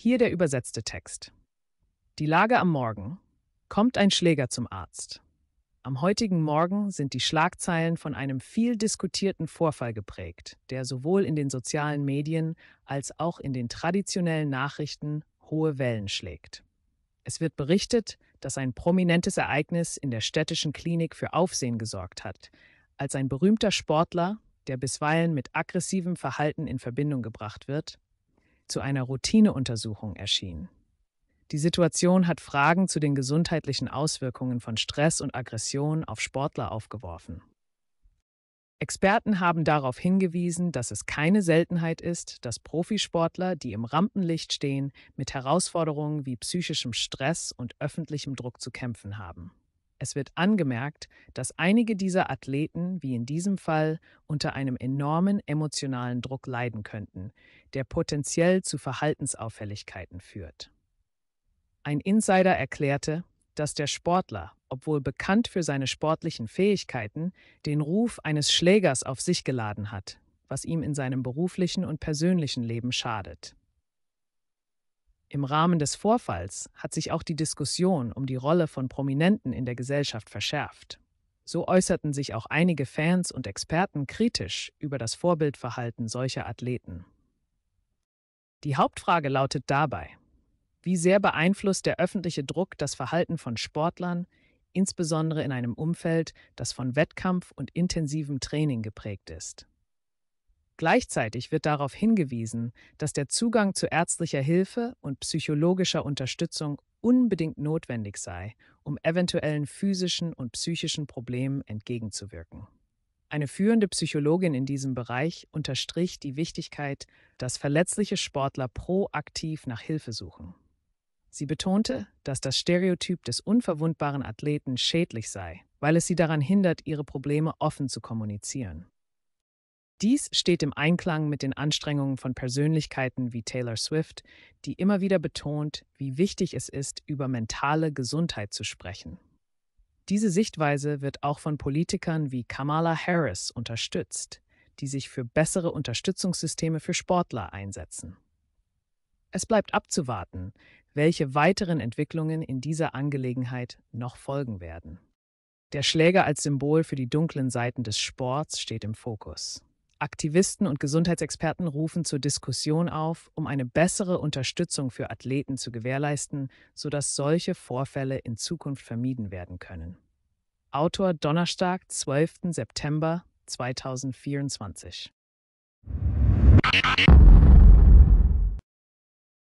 Hier der übersetzte Text. Die Lage am Morgen. Kommt ein Schläger zum Arzt. Am heutigen Morgen sind die Schlagzeilen von einem viel diskutierten Vorfall geprägt, der sowohl in den sozialen Medien als auch in den traditionellen Nachrichten hohe Wellen schlägt. Es wird berichtet, dass ein prominentes Ereignis in der städtischen Klinik für Aufsehen gesorgt hat, als ein berühmter Sportler, der bisweilen mit aggressivem Verhalten in Verbindung gebracht wird, zu einer Routineuntersuchung erschien. Die Situation hat Fragen zu den gesundheitlichen Auswirkungen von Stress und Aggression auf Sportler aufgeworfen. Experten haben darauf hingewiesen, dass es keine Seltenheit ist, dass Profisportler, die im Rampenlicht stehen, mit Herausforderungen wie psychischem Stress und öffentlichem Druck zu kämpfen haben. Es wird angemerkt, dass einige dieser Athleten, wie in diesem Fall, unter einem enormen emotionalen Druck leiden könnten, der potenziell zu Verhaltensauffälligkeiten führt. Ein Insider erklärte, dass der Sportler, obwohl bekannt für seine sportlichen Fähigkeiten, den Ruf eines Schlägers auf sich geladen hat, was ihm in seinem beruflichen und persönlichen Leben schadet. Im Rahmen des Vorfalls hat sich auch die Diskussion um die Rolle von Prominenten in der Gesellschaft verschärft. So äußerten sich auch einige Fans und Experten kritisch über das Vorbildverhalten solcher Athleten. Die Hauptfrage lautet dabei, wie sehr beeinflusst der öffentliche Druck das Verhalten von Sportlern, insbesondere in einem Umfeld, das von Wettkampf und intensivem Training geprägt ist. Gleichzeitig wird darauf hingewiesen, dass der Zugang zu ärztlicher Hilfe und psychologischer Unterstützung unbedingt notwendig sei, um eventuellen physischen und psychischen Problemen entgegenzuwirken. Eine führende Psychologin in diesem Bereich unterstrich die Wichtigkeit, dass verletzliche Sportler proaktiv nach Hilfe suchen. Sie betonte, dass das Stereotyp des unverwundbaren Athleten schädlich sei, weil es sie daran hindert, ihre Probleme offen zu kommunizieren. Dies steht im Einklang mit den Anstrengungen von Persönlichkeiten wie Taylor Swift, die immer wieder betont, wie wichtig es ist, über mentale Gesundheit zu sprechen. Diese Sichtweise wird auch von Politikern wie Kamala Harris unterstützt, die sich für bessere Unterstützungssysteme für Sportler einsetzen. Es bleibt abzuwarten, welche weiteren Entwicklungen in dieser Angelegenheit noch folgen werden. Der Schläger als Symbol für die dunklen Seiten des Sports steht im Fokus. Aktivisten und Gesundheitsexperten rufen zur Diskussion auf, um eine bessere Unterstützung für Athleten zu gewährleisten, sodass solche Vorfälle in Zukunft vermieden werden können. Autor Donnerstag, 12. September 2024.